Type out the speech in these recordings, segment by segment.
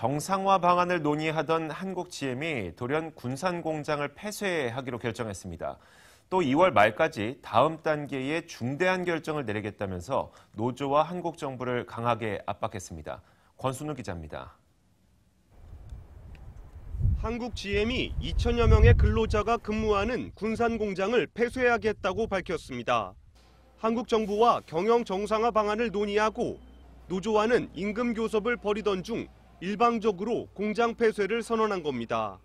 정상화 방안을 논의하던 한국GM이 돌연 군산 공장을 폐쇄하기로 결정했습니다. 또 2월 말까지 다음 단계의 중대한 결정을 내리겠다면서 노조와 한국 정부를 강하게 압박했습니다. 권순우 기자입니다. 한국 GM이 2천여 명의 근로자가 근무하는 군산 공장을 폐쇄하겠다고 밝혔습니다. 한국 정부와 경영 정상화 방안을 논의하고 노조와는 임금 교섭을 벌이던 중 일방적으로 공장 폐쇄를 선언한 겁니다.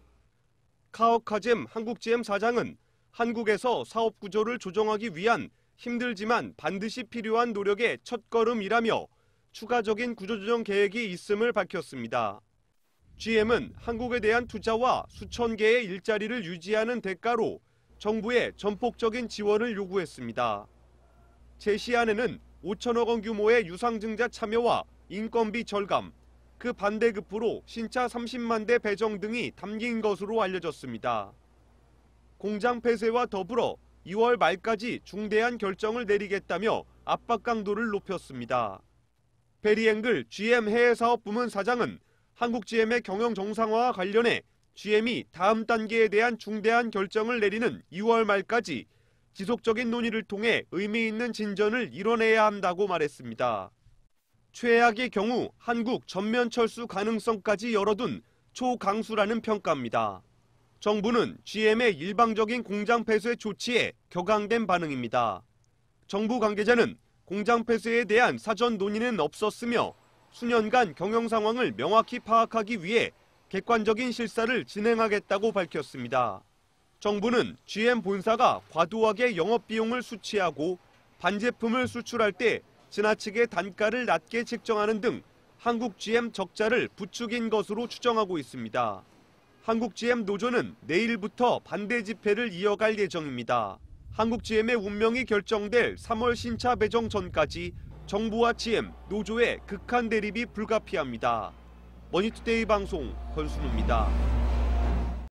카오카젬 한국GM 사장은 한국에서 사업 구조를 조정하기 위한 힘들지만 반드시 필요한 노력의 첫걸음이라며 추가적인 구조조정 계획이 있음을 밝혔습니다. GM은 한국에 대한 투자와 수천 개의 일자리를 유지하는 대가로 정부에 전폭적인 지원을 요구했습니다. 제시안에는 5천억 원 규모의 유상증자 참여와 인건비 절감, 그 반대급부로 신차 30만 대 배정 등이 담긴 것으로 알려졌습니다. 공장 폐쇄와 더불어 2월 말까지 중대한 결정을 내리겠다며 압박 강도를 높였습니다. 베리앵글 GM 해외사업 부문 사장은 한국 GM의 경영 정상화와 관련해 GM이 다음 단계에 대한 중대한 결정을 내리는 2월 말까지 지속적인 논의를 통해 의미 있는 진전을 이뤄내야 한다고 말했습니다. 최악의 경우 한국 전면 철수 가능성까지 열어둔 초강수라는 평가입니다. 정부는 GM의 일방적인 공장 폐쇄 조치에 격앙된 반응입니다. 정부 관계자는 공장 폐쇄에 대한 사전 논의는 없었으며 수년간 경영 상황을 명확히 파악하기 위해 객관적인 실사를 진행하겠다고 밝혔습니다. 정부는 GM 본사가 과도하게 영업 비용을 수치하고 반제품을 수출할 때 지나치게 단가를 낮게 책정하는 등 한국 GM 적자를 부추긴 것으로 추정하고 있습니다. 한국 GM 노조는 내일부터 반대 집회를 이어갈 예정입니다. 한국 GM의 운명이 결정될 3월 신차 배정 전까지 정부와 GM, 노조의 극한 대립이 불가피합니다. 머니투데이 방송 권순우입니다.